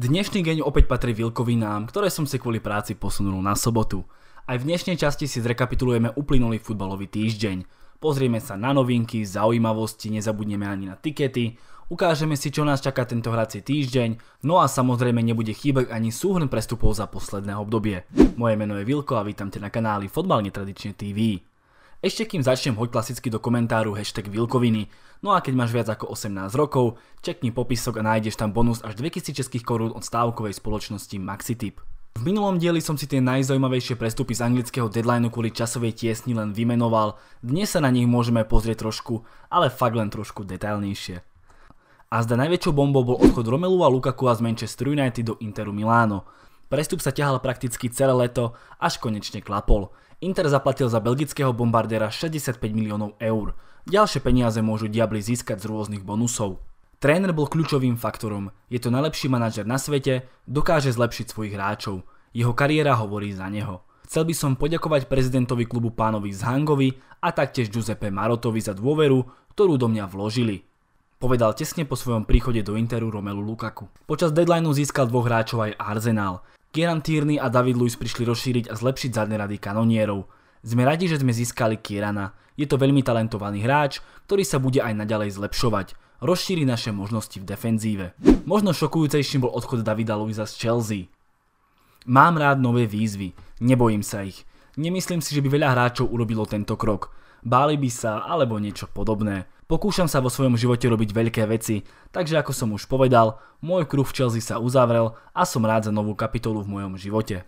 Dnešný deň opäť patrí Vilkovinám, ktoré som si kvôli práci posunul na sobotu. Aj v dnešnej časti si zrekapitulujeme uplynulý futbalový týždeň. Pozrieme sa na novinky, zaujímavosti, nezabudneme ani na tikety, ukážeme si, čo nás čaká tento hrací týždeň, no a samozrejme nebude chýbať ani súhrn prestupov za posledné obdobie. Moje meno je Vilko a vítam te na kanáli Fotbal netradične TV. Ešte kým začnem, hoď klasicky do komentáru hashtag Vilkoviny. No a keď máš viac ako 18 rokov, čekni popisok a nájdeš tam bonus až 2000 českých korún od stávkovej spoločnosti MaxiTip. V minulom dieli som si tie najzaujímavejšie prestupy z anglického deadlineu kvôli časovej tiesni len vymenoval, dnes sa na nich môžeme pozrieť trošku, ale fakt len trošku detailnejšie. A zda najväčšou bombou bol odchod Romelu a a z Manchester United do Interu Miláno. Prestup sa ťahal prakticky celé leto, až konečne klapol. Inter zaplatil za belgického bombardera 65 miliónov eur. Ďalšie peniaze môžu Diabli získať z rôznych bonusov. Tréner bol kľúčovým faktorom, je to najlepší manažer na svete, dokáže zlepšiť svojich hráčov. Jeho kariéra hovorí za neho. Chcel by som poďakovať prezidentovi klubu pánovi Zhangovi a taktiež Giuseppe Marotovi za dôveru, ktorú do mňa vložili. Povedal tesne po svojom príchode do Interu Romelu Lukaku. Počas deadlineu získal dvoch hráčov aj Arsenal. Kieran Tierney a David Luiz prišli rozšíriť a zlepšiť zadné rady kanonierov. Sme radi, že sme získali Kierana. Je to veľmi talentovaný hráč, ktorý sa bude aj naďalej zlepšovať. Rozšíri naše možnosti v defenzíve. Možno šokujúcejším bol odchod Davida Luisa z Chelsea. Mám rád nové výzvy, nebojím sa ich. Nemyslím si, že by veľa hráčov urobilo tento krok. Báli by sa alebo niečo podobné. Pokúšam sa vo svojom živote robiť veľké veci, takže ako som už povedal, môj kruh v Chelsea sa uzavrel a som rád za novú kapitolu v mojom živote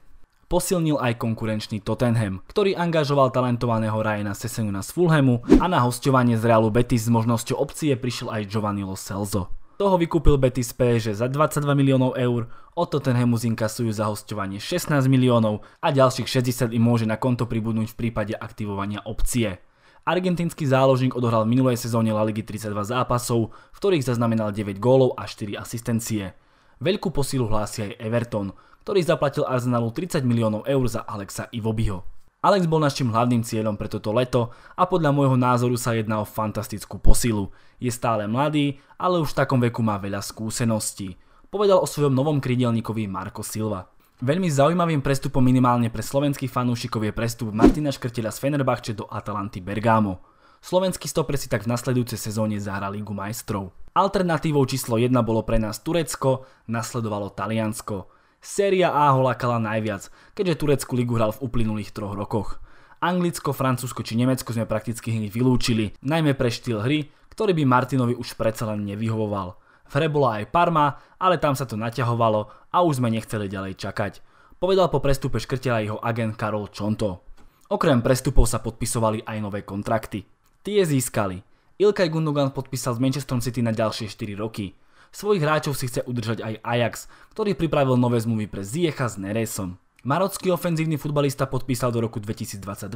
posilnil aj konkurenčný Tottenham, ktorý angažoval talentovaného Ryana Sesegna z Fulhamu a na hostovanie z Realu Betis s možnosťou opcie prišiel aj Giovanni Lo Celso. Toho vykúpil Betis PSG za 22 miliónov eur, od Tottenhamu zinkasujú za hostovanie 16 miliónov a ďalších 60 im môže na konto pribudnúť v prípade aktivovania opcie. Argentínsky záložník odohral v minulej sezóne La Ligy 32 zápasov, v ktorých zaznamenal 9 gólov a 4 asistencie. Veľkú posilu hlási aj Everton, ktorý zaplatil Arsenalu 30 miliónov eur za Alexa Ivobiho. Alex bol našim hlavným cieľom pre toto leto a podľa môjho názoru sa jedná o fantastickú posilu. Je stále mladý, ale už v takom veku má veľa skúseností. Povedal o svojom novom krydelníkovi Marko Silva. Veľmi zaujímavým prestupom minimálne pre slovenských fanúšikov je prestup Martina Škrtela z Fenerbahče do Atalanty Bergamo. Slovenský stoper si tak v nasledujúcej sezóne zahra Ligu majstrov. Alternatívou číslo 1 bolo pre nás Turecko, nasledovalo Taliansko. Séria A ho lákala najviac, keďže Turecku ligu hral v uplynulých troch rokoch. Anglicko, Francúzsko či Nemecko sme prakticky hneď vylúčili, najmä pre štýl hry, ktorý by Martinovi už predsa len nevyhovoval hre bola aj Parma, ale tam sa to naťahovalo a už sme nechceli ďalej čakať. Povedal po prestupe Škrtela jeho agent Karol Čonto. Okrem prestupov sa podpisovali aj nové kontrakty. Tie získali. Ilkay Gundogan podpísal s Manchesterom City na ďalšie 4 roky. Svojich hráčov si chce udržať aj Ajax, ktorý pripravil nové zmluvy pre Ziecha s Neresom. Marocký ofenzívny futbalista podpísal do roku 2022,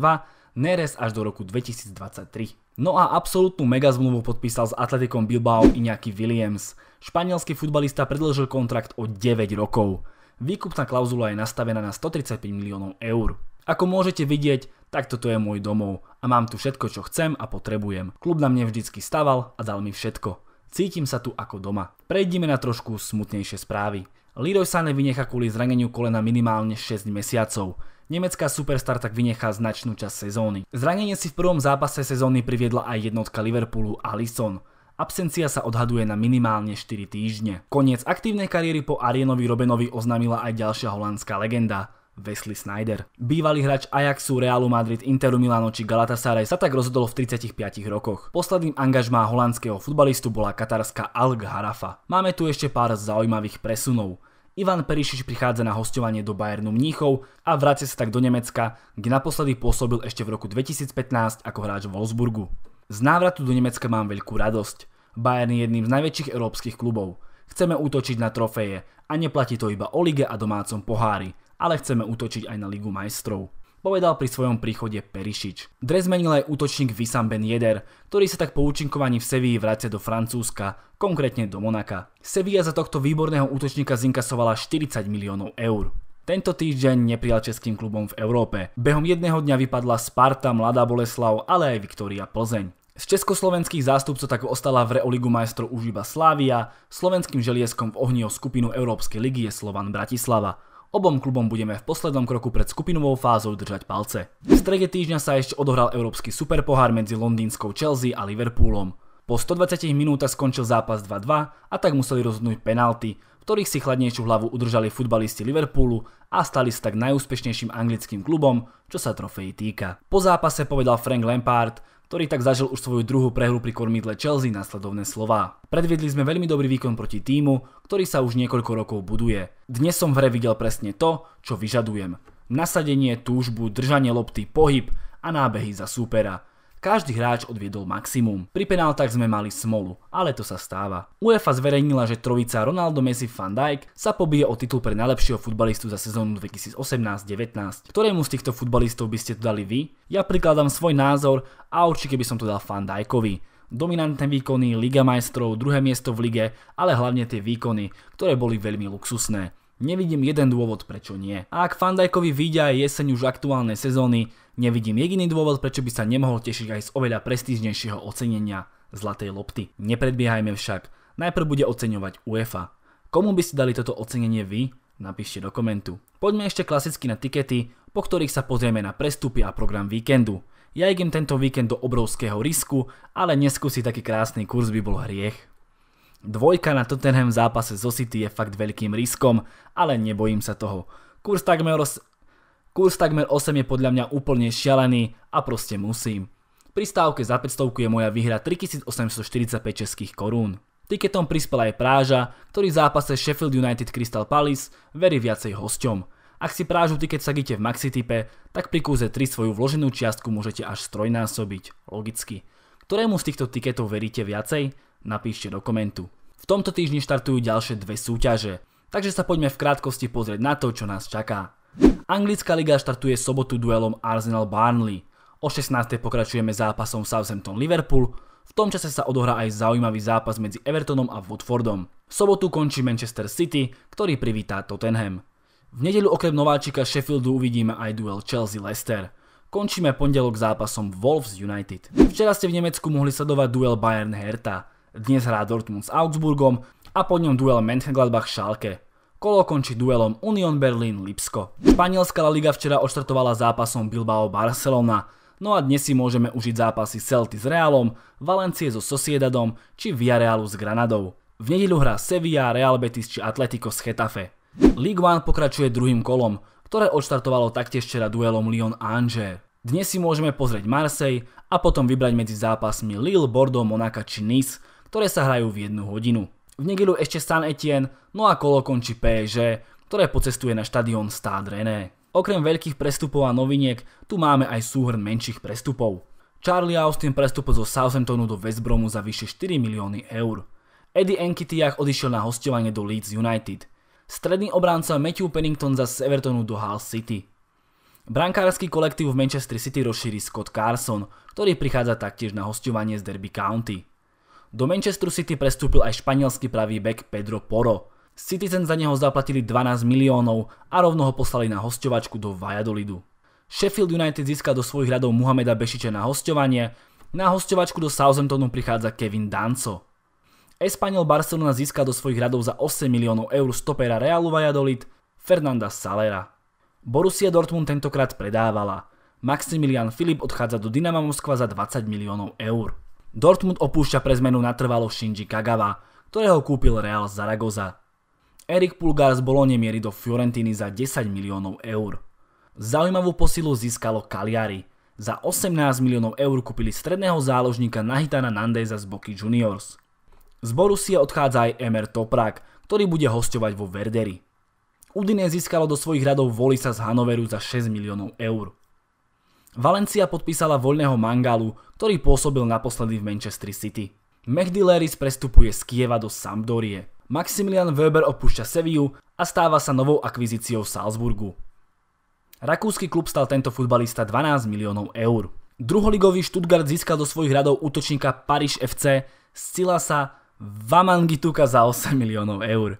Neres až do roku 2023. No a absolútnu megazmluvu podpísal s Atletikom Bilbao Iñaki Williams. Španielský futbalista predlžil kontrakt o 9 rokov. Výkupná klauzula je nastavená na 135 miliónov eur. Ako môžete vidieť, tak toto je môj domov a mám tu všetko, čo chcem a potrebujem. Klub na mne vždycky staval a dal mi všetko. Cítim sa tu ako doma. Prejdime na trošku smutnejšie správy. Leroy Sané vynechá kvôli zraneniu kolena minimálne 6 mesiacov. Nemecká superstar tak vynechá značnú časť sezóny. Zranenie si v prvom zápase sezóny priviedla aj jednotka Liverpoolu Alisson. Absencia sa odhaduje na minimálne 4 týždne. Koniec aktívnej kariéry po Arienovi Robenovi oznámila aj ďalšia holandská legenda. Wesley Snyder. Bývalý hráč Ajaxu, Realu Madrid, Interu Milano či Galatasaray sa tak rozhodol v 35 rokoch. Posledným angažmá holandského futbalistu bola katarská Alg Harafa. Máme tu ešte pár zaujímavých presunov. Ivan Perišič prichádza na hostovanie do Bayernu Mníchov a vráti sa tak do Nemecka, kde naposledy pôsobil ešte v roku 2015 ako hráč v Wolfsburgu. Z návratu do Nemecka mám veľkú radosť. Bayern je jedným z najväčších európskych klubov. Chceme útočiť na trofeje a neplatí to iba o lige a domácom pohári, ale chceme útočiť aj na Ligu majstrov povedal pri svojom príchode Perišič. Dres zmenil aj útočník Vissam Ben Yedder, ktorý sa tak po účinkovaní v Sevii vracia do Francúzska, konkrétne do Monaka. Sevilla za tohto výborného útočníka zinkasovala 40 miliónov eur. Tento týždeň neprijal českým klubom v Európe. Behom jedného dňa vypadla Sparta, Mladá Boleslav, ale aj Viktória Plzeň. Z československých zástupcov tak ostala v reoligu majstrov už iba Slávia, slovenským želieskom v ohni o skupinu Európskej ligy je Slovan Bratislava. Obom klubom budeme v poslednom kroku pred skupinovou fázou držať palce. V strede týždňa sa ešte odohral európsky superpohár medzi londýnskou Chelsea a Liverpoolom. Po 120 minútach skončil zápas 2-2 a tak museli rozhodnúť penalty, v ktorých si chladnejšiu hlavu udržali futbalisti Liverpoolu a stali sa tak najúspešnejším anglickým klubom, čo sa trofejí týka. Po zápase povedal Frank Lampard, ktorý tak zažil už svoju druhú prehru pri kormidle Chelsea nasledovné slová. Predviedli sme veľmi dobrý výkon proti týmu, ktorý sa už niekoľko rokov buduje. Dnes som v hre videl presne to, čo vyžadujem. Nasadenie, túžbu, držanie lopty, pohyb a nábehy za súpera každý hráč odviedol maximum. Pri penáltach sme mali smolu, ale to sa stáva. UEFA zverejnila, že trojica Ronaldo Messi Van Dijk sa pobije o titul pre najlepšieho futbalistu za sezónu 2018-19. Ktorému z týchto futbalistov by ste to dali vy? Ja prikladám svoj názor a určite by som to dal Van Dijkovi dominantné výkony, Liga majstrov, druhé miesto v lige, ale hlavne tie výkony, ktoré boli veľmi luxusné. Nevidím jeden dôvod, prečo nie. A ak Fandajkovi vyjde aj jeseň už aktuálne sezóny, nevidím jediný dôvod, prečo by sa nemohol tešiť aj z oveľa prestížnejšieho ocenenia Zlatej lopty. Nepredbiehajme však, najprv bude oceňovať UEFA. Komu by ste dali toto ocenenie vy? Napíšte do komentu. Poďme ešte klasicky na tikety, po ktorých sa pozrieme na prestupy a program víkendu. Ja idem tento víkend do obrovského risku, ale neskúsiť taký krásny kurz by bol hriech. Dvojka na Tottenham v zápase zo City je fakt veľkým riskom, ale nebojím sa toho. Kurs takmer, os... Kurs takmer 8 je podľa mňa úplne šialený a proste musím. Pri stávke za 500 je moja výhra 3845 českých korún. Tiketom prispela aj Práža, ktorý v zápase Sheffield United Crystal Palace verí viacej hosťom. Ak si Prážu tiket sagíte v Maxitype, tak pri kúze 3 svoju vloženú čiastku môžete až strojnásobiť, logicky. Ktorému z týchto tiketov veríte viacej? napíšte do komentu. V tomto týždni štartujú ďalšie dve súťaže, takže sa poďme v krátkosti pozrieť na to, čo nás čaká. Anglická liga štartuje sobotu duelom Arsenal-Barnley. O 16. pokračujeme zápasom Southampton-Liverpool, v tom čase sa odohrá aj zaujímavý zápas medzi Evertonom a Watfordom. V sobotu končí Manchester City, ktorý privítá Tottenham. V nedelu okrem nováčika Sheffieldu uvidíme aj duel Chelsea-Leicester. Končíme pondelok zápasom Wolves United. Včera ste v Nemecku mohli sledovať duel Bayern Hertha. Dnes hrá Dortmund s Augsburgom a po ňom duel Mönchengladbach-Schalke. Kolo končí duelom Union Berlin-Lipsko. Španielská La Liga včera odštartovala zápasom Bilbao-Barcelona, no a dnes si môžeme užiť zápasy Celty s Realom, Valencie so sosiedadom či Villarealu s Granadou. V nedelu hrá Sevilla, Real Betis či Atletico s Getafe. League One pokračuje druhým kolom, ktoré odštartovalo taktiež včera duelom Lyon a Dnes si môžeme pozrieť Marseille a potom vybrať medzi zápasmi Lille, Bordeaux, Monaka či Nice, ktoré sa hrajú v jednu hodinu. V nedelu ešte San Etienne, no a kolo končí PSG, ktoré pocestuje na štadión Stade René. Okrem veľkých prestupov a noviniek, tu máme aj súhrn menších prestupov. Charlie Austin prestupol zo Southamptonu do West Bromu za vyše 4 milióny eur. Eddie Enkitiach odišiel na hostovanie do Leeds United. Stredný obránca Matthew Pennington za Severtonu do Hull City. Brankársky kolektív v Manchester City rozšíri Scott Carson, ktorý prichádza taktiež na hostovanie z Derby County. Do Manchesteru City prestúpil aj španielský pravý back Pedro Poro. Citizen za neho zaplatili 12 miliónov a rovno ho poslali na hostovačku do Valladolidu. Sheffield United získal do svojich radov Muhameda Bešiče na hostovanie, na hostovačku do Southamptonu prichádza Kevin Danco. Espanyol Barcelona získal do svojich radov za 8 miliónov eur stopera Realu Valladolid Fernanda Salera. Borussia Dortmund tentokrát predávala. Maximilian Filip odchádza do Dynama Moskva za 20 miliónov eur. Dortmund opúšťa pre zmenu natrvalo Shinji Kagawa, ktorého kúpil Real Zaragoza. Erik Pulgar z Bolonie mierí do Fiorentiny za 10 miliónov eur. Zaujímavú posilu získalo Cagliari. Za 18 miliónov eur kúpili stredného záložníka Nahitana Nandeza z Boky Juniors. Z Borussia odchádza aj Emer Toprak, ktorý bude hostovať vo Verderi. Udine získalo do svojich radov Volisa z Hanoveru za 6 miliónov eur. Valencia podpísala voľného Mangalu, ktorý pôsobil naposledy v Manchester City. Mehdi Leris prestupuje z Kieva do Sampdorie. Maximilian Weber opúšťa Seviu a stáva sa novou akvizíciou Salzburgu. Rakúsky klub stal tento futbalista 12 miliónov eur. Druholigový Stuttgart získal do svojich radov útočníka Paris FC Silasa Vamangituka za 8 miliónov eur.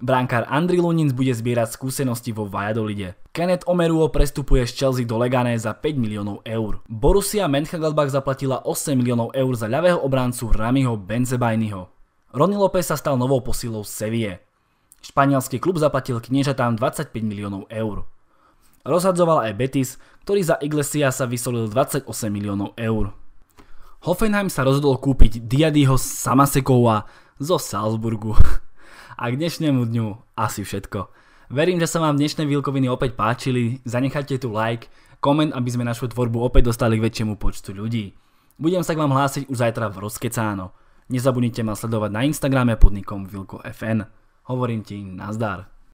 Brankár Andri Lunins bude zbierať skúsenosti vo Valladolide. Kenneth Omeruo prestupuje z Chelsea do Legané za 5 miliónov eur. Borussia Mönchengladbach zaplatila 8 miliónov eur za ľavého obrancu Ramiho Benzebajnyho. Ronny López sa stal novou posilou Sevie. Španielský klub zaplatil kniežatám 25 miliónov eur. Rozhadzoval aj Betis, ktorý za Iglesia sa vysolil 28 miliónov eur. Hoffenheim sa rozhodol kúpiť Diadyho Samasekova zo Salzburgu. a k dnešnému dňu asi všetko. Verím, že sa vám dnešné výlkoviny opäť páčili, zanechajte tu like, koment, aby sme našu tvorbu opäť dostali k väčšiemu počtu ľudí. Budem sa k vám hlásiť už zajtra v Rozkecáno. Nezabudnite ma sledovať na Instagrame pod nikom Vilko FN. Hovorím ti nazdar.